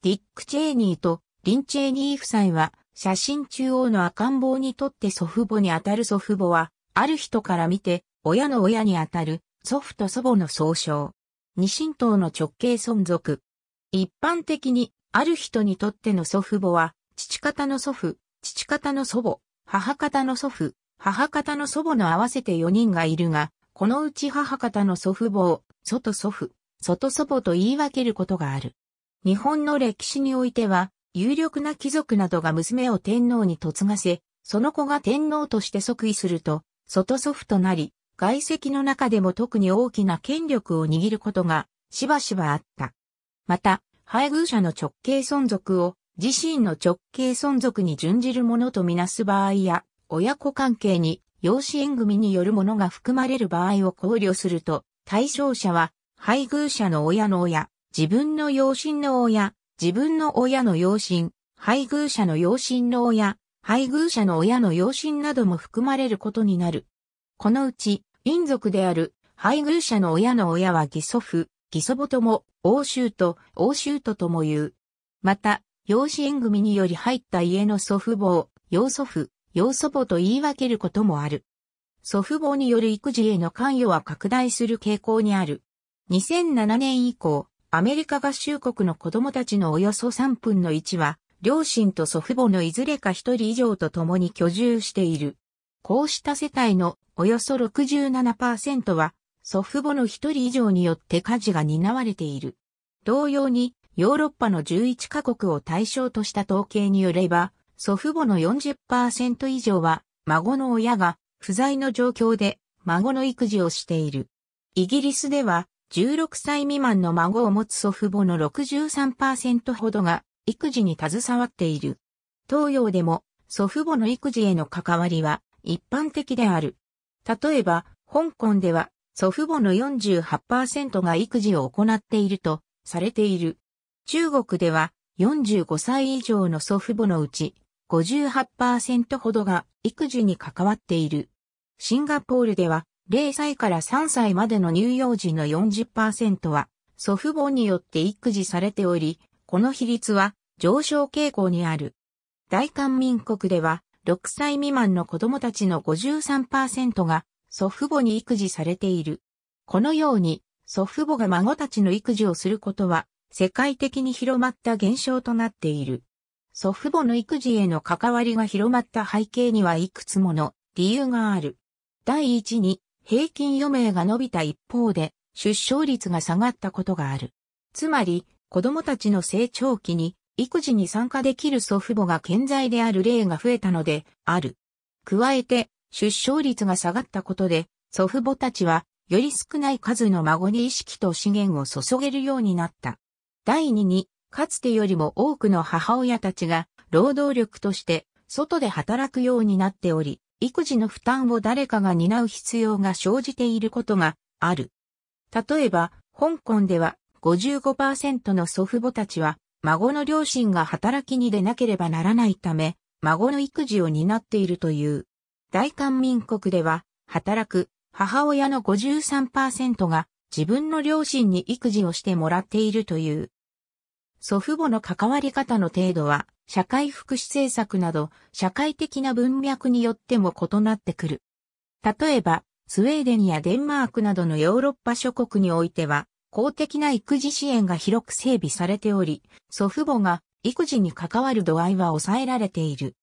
ディック・チェーニーとリン・チェーニー夫妻は、写真中央の赤ん坊にとって祖父母にあたる祖父母は、ある人から見て、親の親にあたる、祖父と祖母の総称。二神党の直系存続。一般的に、ある人にとっての祖父母は、父方の祖父、父方の祖母、母方の祖父、母方の祖母の合わせて4人がいるが、このうち母方の祖父母を、祖と祖父、祖と祖母と言い分けることがある。日本の歴史においては、有力な貴族などが娘を天皇に嫁がせ、その子が天皇として即位すると、外祖父となり、外籍の中でも特に大きな権力を握ることが、しばしばあった。また、配偶者の直系存続を、自身の直系存続に準じるものとみなす場合や、親子関係に養子縁組によるものが含まれる場合を考慮すると、対象者は、配偶者の親の親、自分の養親の親、自分の親の養親、配偶者の養親の親、配偶者の親の養親なども含まれることになる。このうち、民族である配偶者の親の親は義祖父、義祖母とも、欧州と、欧州ととも言う。また、養子縁組により入った家の祖父母を、養祖父、養祖母と言い分けることもある。祖父母による育児への関与は拡大する傾向にある。2007年以降、アメリカ合衆国の子供たちのおよそ3分の1は、両親と祖父母のいずれか一人以上と共に居住している。こうした世帯のおよそ67%は、祖父母の一人以上によって家事が担われている。同様に、ヨーロッパの11カ国を対象とした統計によれば、祖父母の40%以上は、孫の親が不在の状況で、孫の育児をしている。イギリスでは、16歳未満の孫を持つ祖父母の63%ほどが育児に携わっている。東洋でも祖父母の育児への関わりは一般的である。例えば、香港では祖父母の48%が育児を行っているとされている。中国では45歳以上の祖父母のうち58%ほどが育児に関わっている。シンガポールでは0歳から3歳までの乳幼児の40%は祖父母によって育児されており、この比率は上昇傾向にある。大韓民国では6歳未満の子供たちの53%が祖父母に育児されている。このように祖父母が孫たちの育児をすることは世界的に広まった現象となっている。祖父母の育児への関わりが広まった背景にはいくつもの理由がある。第一に平均余命が伸びた一方で、出生率が下がったことがある。つまり、子供たちの成長期に、育児に参加できる祖父母が健在である例が増えたので、ある。加えて、出生率が下がったことで、祖父母たちは、より少ない数の孫に意識と資源を注げるようになった。第二に、かつてよりも多くの母親たちが、労働力として、外で働くようになっており、育児の負担を誰かが担う必要が生じていることがある。例えば、香港では55%の祖父母たちは孫の両親が働きに出なければならないため、孫の育児を担っているという。大韓民国では、働く母親の53%が自分の両親に育児をしてもらっているという。祖父母の関わり方の程度は、社会福祉政策など、社会的な文脈によっても異なってくる。例えば、スウェーデンやデンマークなどのヨーロッパ諸国においては、公的な育児支援が広く整備されており、祖父母が育児に関わる度合いは抑えられている。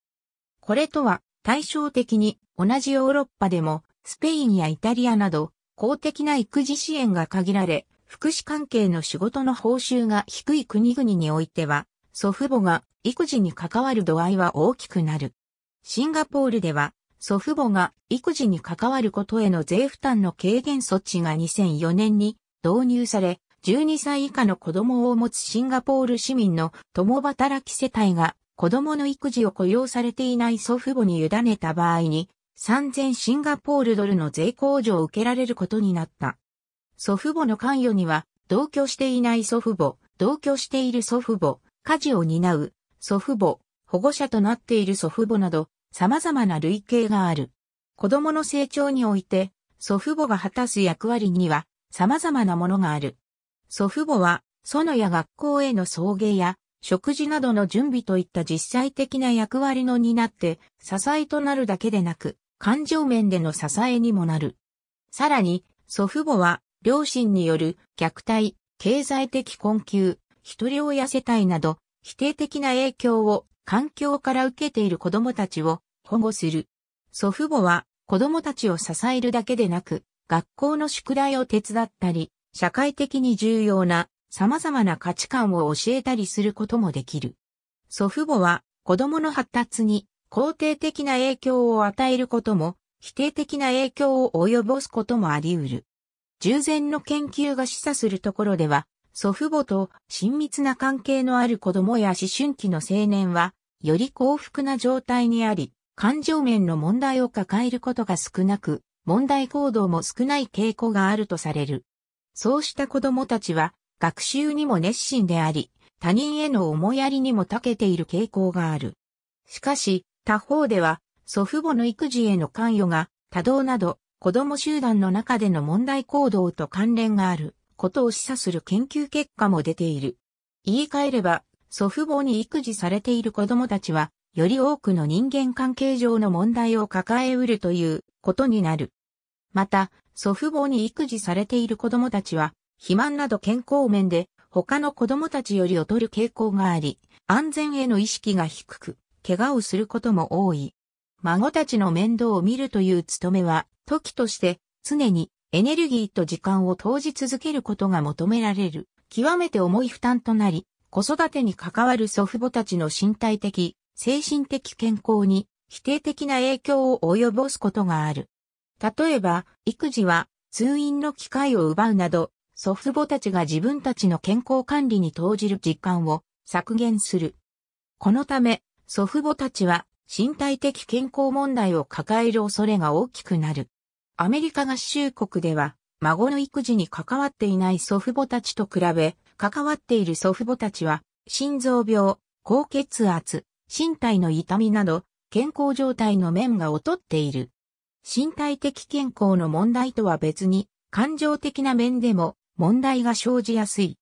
これとは対照的に同じヨーロッパでもスペインやイタリアなど公的な育児支援が限られ、福祉関係の仕事の報酬が低い国々においては、祖父母が育児に関わる度合いは大きくなる。シンガポールでは、祖父母が育児に関わることへの税負担の軽減措置が2004年に導入され、12歳以下の子供を持つシンガポール市民の共働き世帯が子供の育児を雇用されていない祖父母に委ねた場合に3000シンガポールドルの税控除を受けられることになった。祖父母の関与には、同居していない祖父母、同居している祖父母、家事を担う、祖父母、保護者となっている祖父母など、様々な類型がある。子供の成長において、祖父母が果たす役割には、様々なものがある。祖父母は、園や学校への送迎や、食事などの準備といった実際的な役割の担って、支えとなるだけでなく、感情面での支えにもなる。さらに、祖父母は両親による虐待、経済的困窮、一人親世帯など、否定的な影響を環境から受けている子供たちを保護する。祖父母は子供たちを支えるだけでなく、学校の宿題を手伝ったり、社会的に重要な様々な価値観を教えたりすることもできる。祖父母は子供の発達に肯定的な影響を与えることも、否定的な影響を及ぼすこともあり得る。従前の研究が示唆するところでは、祖父母と親密な関係のある子供や思春期の青年は、より幸福な状態にあり、感情面の問題を抱えることが少なく、問題行動も少ない傾向があるとされる。そうした子供たちは、学習にも熱心であり、他人への思いやりにも長けている傾向がある。しかし、他方では、祖父母の育児への関与が多動など子供集団の中での問題行動と関連があることを示唆する研究結果も出ている。言い換えれば、祖父母に育児されている子供たちは、より多くの人間関係上の問題を抱えうるということになる。また、祖父母に育児されている子供たちは、肥満など健康面で他の子供たちより劣る傾向があり、安全への意識が低く、怪我をすることも多い。孫たちの面倒を見るという務めは、時として常にエネルギーと時間を投じ続けることが求められる極めて重い負担となり、子育てに関わる祖父母たちの身体的、精神的健康に否定的な影響を及ぼすことがある。例えば、育児は通院の機会を奪うなど、祖父母たちが自分たちの健康管理に投じる時間を削減する。このため、祖父母たちは身体的健康問題を抱える恐れが大きくなる。アメリカ合衆国では、孫の育児に関わっていない祖父母たちと比べ、関わっている祖父母たちは、心臓病、高血圧、身体の痛みなど、健康状態の面が劣っている。身体的健康の問題とは別に、感情的な面でも問題が生じやすい。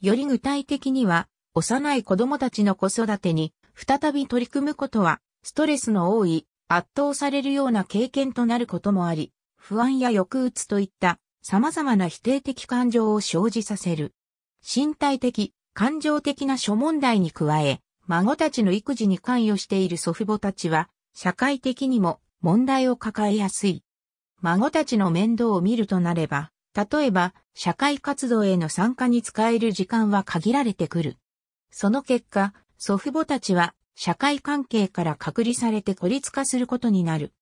より具体的には、幼い子供たちの子育てに再び取り組むことは、ストレスの多い圧倒されるような経験となることもあり、不安や抑うつといった様々な否定的感情を生じさせる。身体的、感情的な諸問題に加え、孫たちの育児に関与している祖父母たちは、社会的にも問題を抱えやすい。孫たちの面倒を見るとなれば、例えば、社会活動への参加に使える時間は限られてくる。その結果、祖父母たちは社会関係から隔離されて孤立化することになる。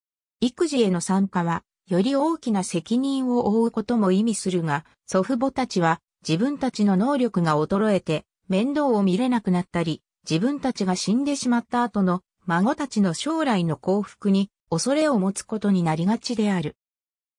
育児への参加は、より大きな責任を負うことも意味するが、祖父母たちは自分たちの能力が衰えて面倒を見れなくなったり、自分たちが死んでしまった後の孫たちの将来の幸福に恐れを持つことになりがちである。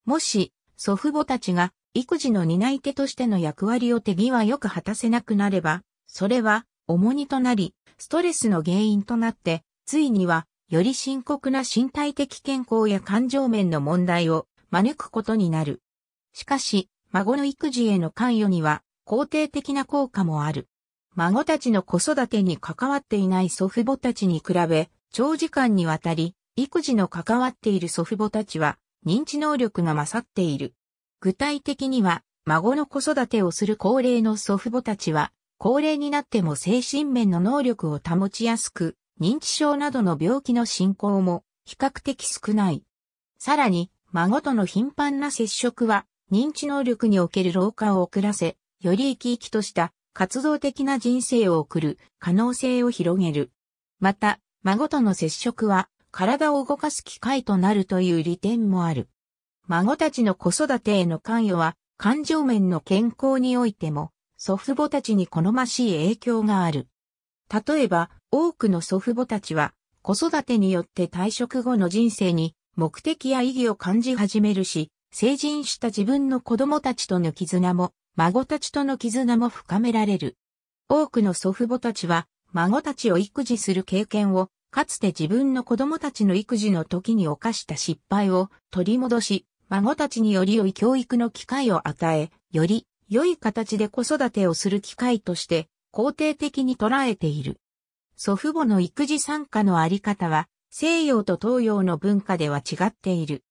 もし、祖父母たちが育児の担い手としての役割を手際よく果たせなくなれば、それは重荷となり、ストレスの原因となって、ついには、より深刻な身体的健康や感情面の問題を招くことになる。しかし、孫の育児への関与には、肯定的な効果もある。孫たちの子育てに関わっていない祖父母たちに比べ、長時間にわたり、育児の関わっている祖父母たちは、認知能力が勝っている。具体的には、孫の子育てをする高齢の祖父母たちは、高齢になっても精神面の能力を保ちやすく、認知症などの病気の進行も比較的少ない。さらに、孫との頻繁な接触は、認知能力における老化を遅らせ、より生き生きとした活動的な人生を送る可能性を広げる。また、孫との接触は、体を動かす機会となるという利点もある。孫たちの子育てへの関与は、感情面の健康においても祖父母たちに好ましい影響がある。例えば、多くの祖父母たちは、子育てによって退職後の人生に目的や意義を感じ始めるし、成人した自分の子供たちとの絆も、孫たちとの絆も深められる。多くの祖父母たちは、孫たちを育児する経験を、かつて自分の子供たちの育児の時に犯した失敗を取り戻し、孫たちにより良い教育の機会を与え、より良い形で子育てをする機会として肯定的に捉えている。祖父母の育児参加のあり方は西洋と東洋の文化では違っている。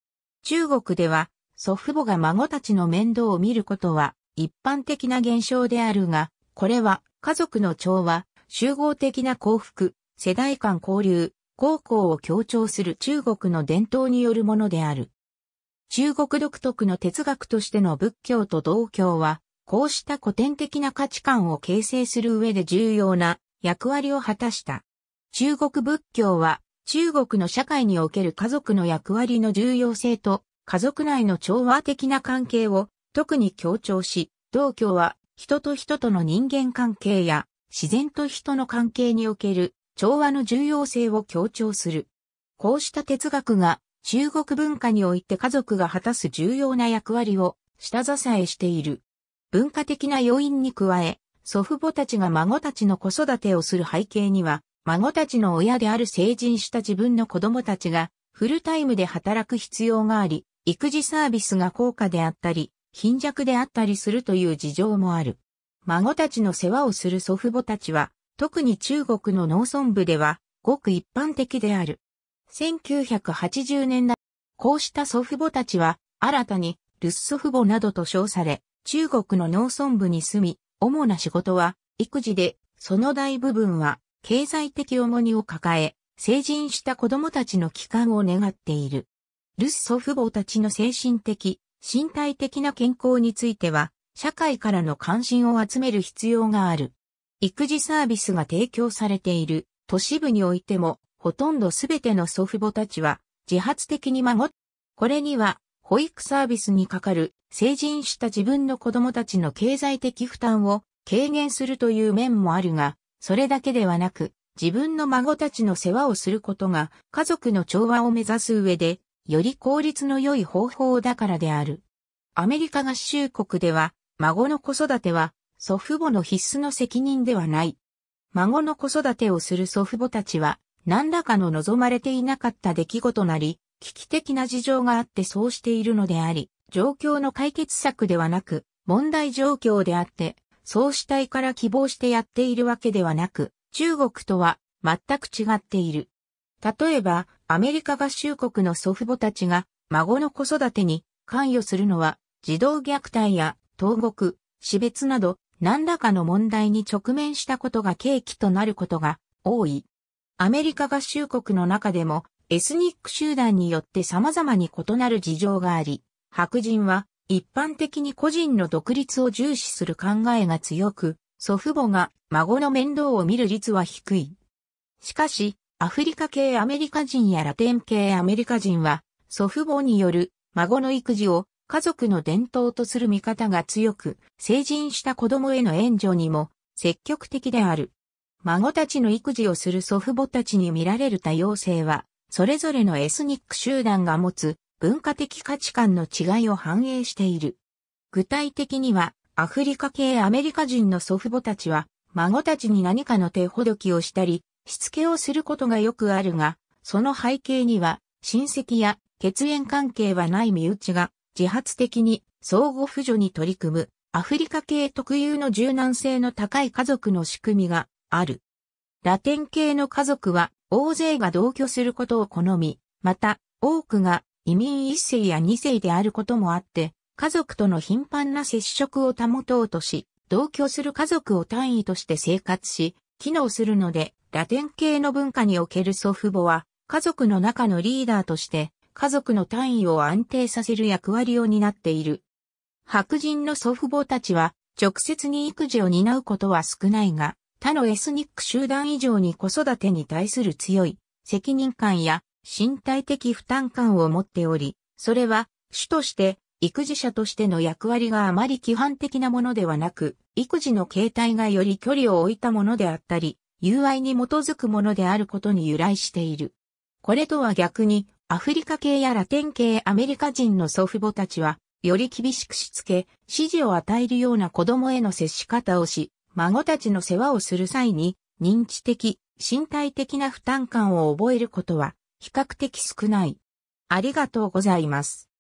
中国では祖父母が孫たちの面倒を見ることは一般的な現象であるが、これは家族の調和、集合的な幸福、世代間交流、高校を強調する中国の伝統によるものである。中国独特の哲学としての仏教と道教はこうした古典的な価値観を形成する上で重要な役割を果たした。中国仏教は中国の社会における家族の役割の重要性と家族内の調和的な関係を特に強調し、道教は人と人との人間関係や自然と人の関係における調和の重要性を強調する。こうした哲学が中国文化において家族が果たす重要な役割を下支えしている。文化的な要因に加え、祖父母たちが孫たちの子育てをする背景には、孫たちの親である成人した自分の子供たちがフルタイムで働く必要があり、育児サービスが高価であったり、貧弱であったりするという事情もある。孫たちの世話をする祖父母たちは、特に中国の農村部では、ごく一般的である。1980年代、こうした祖父母たちは、新たに、ルス祖父母などと称され、中国の農村部に住み、主な仕事は育児で、その大部分は経済的重荷を抱え、成人した子供たちの帰還を願っている。留守祖父母たちの精神的、身体的な健康については、社会からの関心を集める必要がある。育児サービスが提供されている都市部においても、ほとんどすべての祖父母たちは自発的に孫。これには保育サービスにかかる成人した自分の子供たちの経済的負担を軽減するという面もあるが、それだけではなく、自分の孫たちの世話をすることが家族の調和を目指す上で、より効率の良い方法だからである。アメリカ合衆国では、孫の子育ては祖父母の必須の責任ではない。孫の子育てをする祖父母たちは、何らかの望まれていなかった出来事なり、危機的な事情があってそうしているのであり、状況の解決策ではなく、問題状況であって、そうしたいから希望してやっているわけではなく、中国とは全く違っている。例えば、アメリカ合衆国の祖父母たちが孫の子育てに関与するのは、児童虐待や投獄、死別など、何らかの問題に直面したことが契機となることが多い。アメリカ合衆国の中でもエスニック集団によって様々に異なる事情があり、白人は一般的に個人の独立を重視する考えが強く、祖父母が孫の面倒を見る率は低い。しかし、アフリカ系アメリカ人やラテン系アメリカ人は、祖父母による孫の育児を家族の伝統とする見方が強く、成人した子供への援助にも積極的である。孫たちの育児をする祖父母たちに見られる多様性は、それぞれのエスニック集団が持つ文化的価値観の違いを反映している。具体的には、アフリカ系アメリカ人の祖父母たちは、孫たちに何かの手ほどきをしたり、しつけをすることがよくあるが、その背景には、親戚や血縁関係はない身内が、自発的に相互扶助に取り組む、アフリカ系特有の柔軟性の高い家族の仕組みがある。ラテン系の家族は大勢が同居することを好み、また、多くが移民一世や二世であることもあって、家族との頻繁な接触を保とうとし、同居する家族を単位として生活し、機能するので、ラテン系の文化における祖父母は、家族の中のリーダーとして、家族の単位を安定させる役割を担っている。白人の祖父母たちは、直接に育児を担うことは少ないが、他のエスニック集団以上に子育てに対する強い責任感や身体的負担感を持っており、それは主として育児者としての役割があまり規範的なものではなく、育児の形態がより距離を置いたものであったり、友愛に基づくものであることに由来している。これとは逆に、アフリカ系やラテン系アメリカ人の祖父母たちは、より厳しくしつけ、指示を与えるような子供への接し方をし、孫たちの世話をする際に、認知的、身体的な負担感を覚えることは、比較的少ない。ありがとうございます。